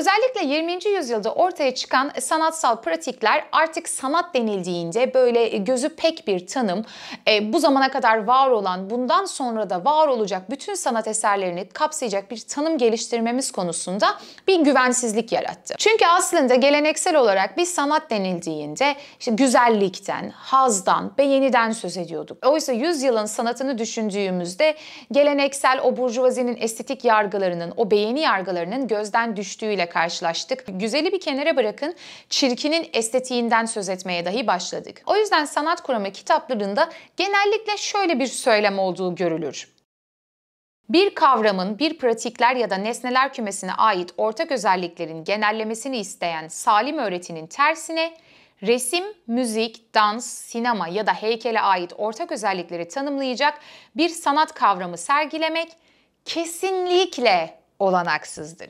Özellikle 20. yüzyılda ortaya çıkan sanatsal pratikler artık sanat denildiğinde böyle gözü pek bir tanım, e, bu zamana kadar var olan, bundan sonra da var olacak bütün sanat eserlerini kapsayacak bir tanım geliştirmemiz konusunda bir güvensizlik yarattı. Çünkü aslında geleneksel olarak bir sanat denildiğinde işte güzellikten, hazdan, beğeniden söz ediyorduk. Oysa yüzyılın sanatını düşündüğümüzde geleneksel o burjuvazinin estetik yargılarının, o beğeni yargılarının gözden düştüğüyle karşılaştık. Güzeli bir kenara bırakın, çirkinin estetiğinden söz etmeye dahi başladık. O yüzden sanat kuramı kitaplarında genellikle şöyle bir söylem olduğu görülür. Bir kavramın bir pratikler ya da nesneler kümesine ait ortak özelliklerin genellemesini isteyen salim öğretinin tersine resim, müzik, dans, sinema ya da heykele ait ortak özellikleri tanımlayacak bir sanat kavramı sergilemek kesinlikle olanaksızdır.